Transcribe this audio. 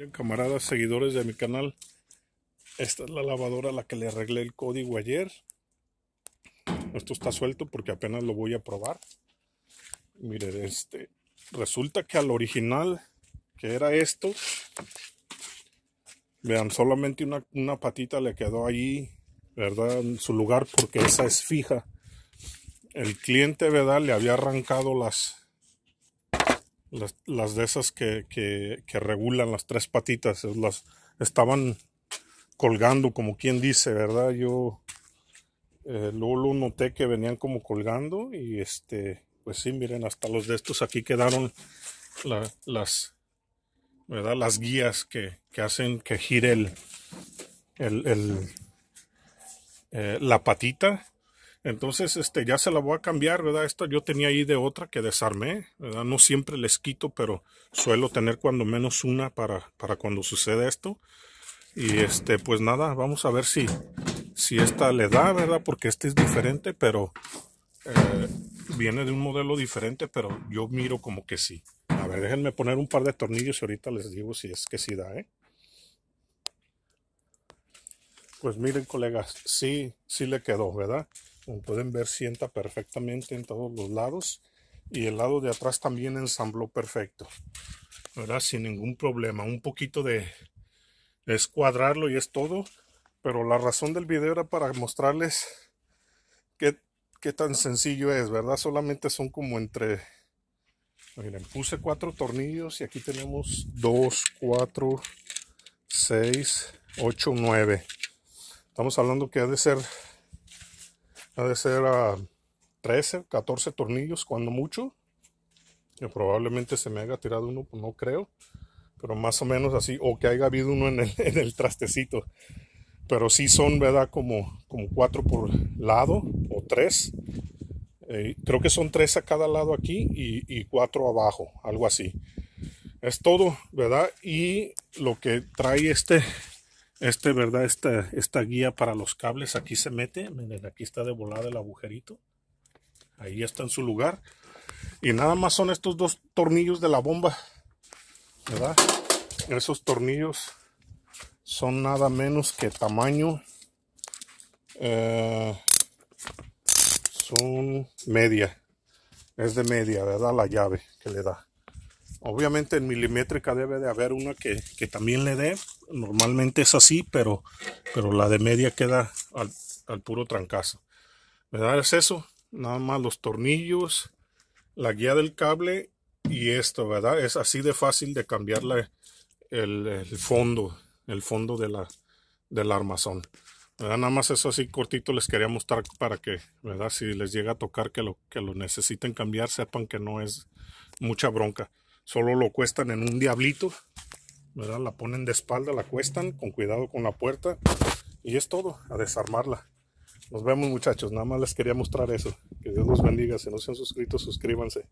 Bien, camaradas, seguidores de mi canal, esta es la lavadora a la que le arreglé el código ayer. Esto está suelto porque apenas lo voy a probar. Miren, este, resulta que al original, que era esto, vean, solamente una, una patita le quedó ahí, ¿verdad? En su lugar porque esa es fija. El cliente, ¿verdad? Le había arrancado las, las, de esas que, que, regulan las tres patitas, las estaban colgando, como quien dice, ¿verdad? Yo eh, luego lo noté que venían como colgando y este, pues sí, miren, hasta los de estos aquí quedaron las, Las guías que, que hacen que gire el, eh, la patita entonces, este, ya se la voy a cambiar, ¿verdad? Esta yo tenía ahí de otra que desarmé, ¿verdad? No siempre les quito, pero suelo tener cuando menos una para, para cuando sucede esto. Y este, pues nada, vamos a ver si, si esta le da, ¿verdad? Porque este es diferente, pero eh, viene de un modelo diferente, pero yo miro como que sí. A ver, déjenme poner un par de tornillos y ahorita les digo si es que sí da, ¿eh? Pues miren, colegas, sí, sí le quedó, ¿verdad? Como pueden ver, sienta perfectamente en todos los lados. Y el lado de atrás también ensambló perfecto. ¿Verdad? Sin ningún problema. Un poquito de escuadrarlo y es todo. Pero la razón del video era para mostrarles qué, tan sencillo es, ¿verdad? Solamente son como entre... Miren, puse cuatro tornillos y aquí tenemos Dos, cuatro, seis, ocho, nueve Estamos hablando que ha de ser ha de ser a 13, 14 tornillos cuando mucho. Que probablemente se me haya tirado uno, pues, no creo. Pero más o menos así, o que haya habido uno en el, trastecito. Pero sí son, ¿verdad? Como, como cuatro por lado o tres. Eh, creo que son tres a cada lado aquí y, y cuatro abajo, algo así. Es todo, ¿verdad? Y lo que trae este este, ¿verdad? Esta, esta guía para los cables aquí se mete. Miren, aquí está de volada el agujerito. Ahí está en su lugar. Y nada más son estos dos tornillos de la bomba. ¿Verdad? Esos tornillos son nada menos que tamaño. Eh, son media. Es de media, ¿verdad? La llave que le da. Obviamente en milimétrica debe de haber una que, también le dé. Normalmente es así, pero, pero la de media queda al, puro trancazo. ¿Verdad? Es eso. Nada más los tornillos, la guía del cable y esto, ¿verdad? Es así de fácil de cambiarle el, fondo, el fondo de la, del armazón. ¿verdad? Nada más eso así cortito les quería mostrar para que, ¿verdad? Si les llega a tocar que lo, que lo necesiten cambiar, sepan que no es mucha bronca solo lo cuestan en un diablito, ¿verdad? La ponen de espalda, la cuestan, con cuidado con la puerta y es todo, a desarmarla. Nos vemos muchachos, nada más les quería mostrar eso. Que Dios los bendiga, si no se han suscrito, suscríbanse.